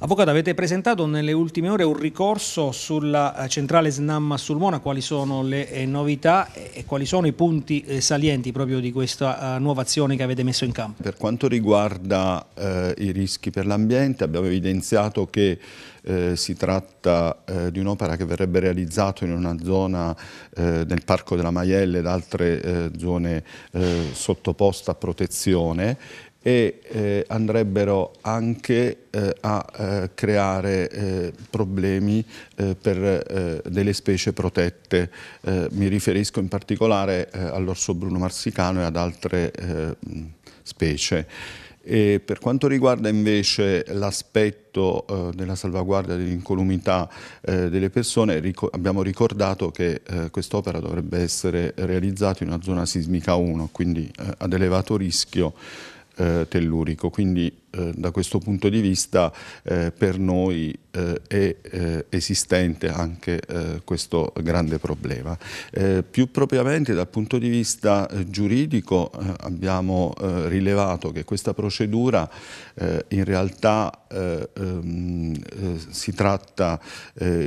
Avvocato, avete presentato nelle ultime ore un ricorso sulla eh, centrale SNAM Sulmona, quali sono le eh, novità e quali sono i punti eh, salienti proprio di questa nuova azione che avete messo in campo? Per quanto riguarda eh, i rischi per l'ambiente abbiamo evidenziato che eh, si tratta eh, di un'opera che verrebbe realizzata in una zona nel Parco della Maiella ed altre zone sottoposte a protezione e eh, andrebbero anche eh, a eh, creare eh, problemi eh, per eh, delle specie protette. mi riferisco in particolare all'orso bruno marsicano e ad altre specie. E per quanto riguarda invece l'aspetto eh, della salvaguardia dell'incolumità eh, delle persone, ric abbiamo ricordato che eh, quest'opera dovrebbe essere realizzata in una zona sismica 1, quindi ad elevato rischio eh, tellurico, quindi eh, da questo punto di vista eh, per noi eh, è eh, esistente anche eh, questo grande problema. più propriamente dal punto di vista giuridico abbiamo rilevato che questa procedura in realtà ehm, si tratta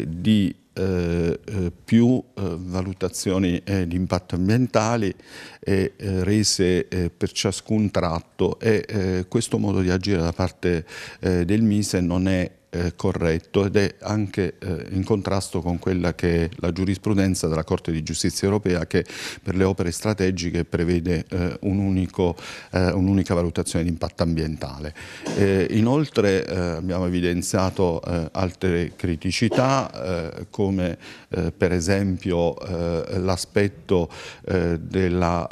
di eh, eh, più eh, valutazioni di impatto ambientale rese per ciascun tratto e questo modo di agire agire da parte eh, del Mise non è eh, corretto ed è anche eh, in contrasto con quella che è la giurisprudenza della Corte di Giustizia europea che per le opere strategiche prevede eh, eh un'unica valutazione di impatto ambientale. Eh, inoltre eh, abbiamo evidenziato altre criticità come per esempio l'aspetto della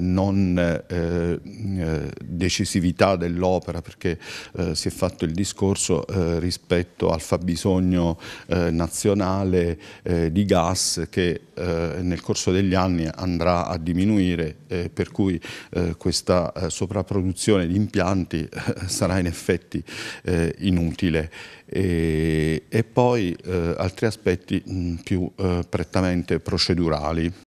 non decisività dell'opera perché si è fatto il discorso eh, rispetto al fabbisogno eh, nazionale eh, di gas che eh, nel corso degli anni andrà a diminuire, eh, per cui eh, questa sovrapproduzione di impianti sarà in effetti inutile. E, e poi altri aspetti mh, mm, più prettamente procedurali.